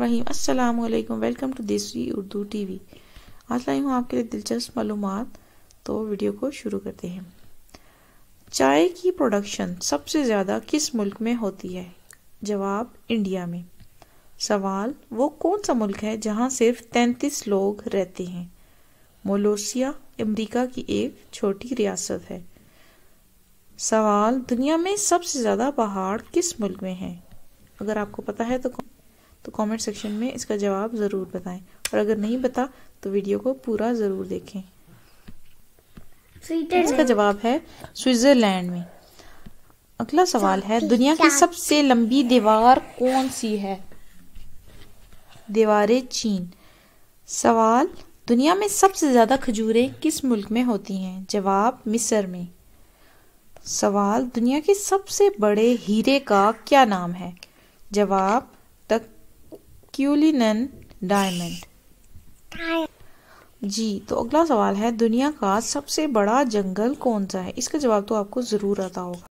रहीम अस्सलाम वालेकुम welcome to देसी उर्दू टीवी आज लाई हूँ आपके लिए दिलचस्प मालूम तो वीडियो को शुरू करते हैं चाय की प्रोडक्शन सबसे ज़्यादा किस मुल्क में होती है जवाब इंडिया में सवाल वो कौन सा मुल्क है जहाँ सिर्फ तैंतीस लोग रहते हैं मोलोसिया अमेरिका की एक छोटी रियासत है सवाल दुनिया में सबसे ज़्यादा पहाड़ किस मुल्क में हैं अगर आपको पता है तो कौन तो कमेंट सेक्शन में इसका जवाब ज़रूर बताएं और अगर नहीं बता तो वीडियो को पूरा ज़रूर देखें इसका जवाब है स्विट्ज़रलैंड में अगला सवाल है दुनिया की सबसे लंबी दीवार कौन सी है दीवारें चीन सवाल दुनिया में सबसे ज़्यादा खजूरें किस मुल्क में होती हैं जवाब मिस्र में सवाल दुनिया के सबसे बड़े हीरे का क्या नाम है जवाब तक क्यूलिनन डायमंड जी तो अगला सवाल है दुनिया का सबसे बड़ा जंगल कौन सा है इसका जवाब तो आपको ज़रूर आता होगा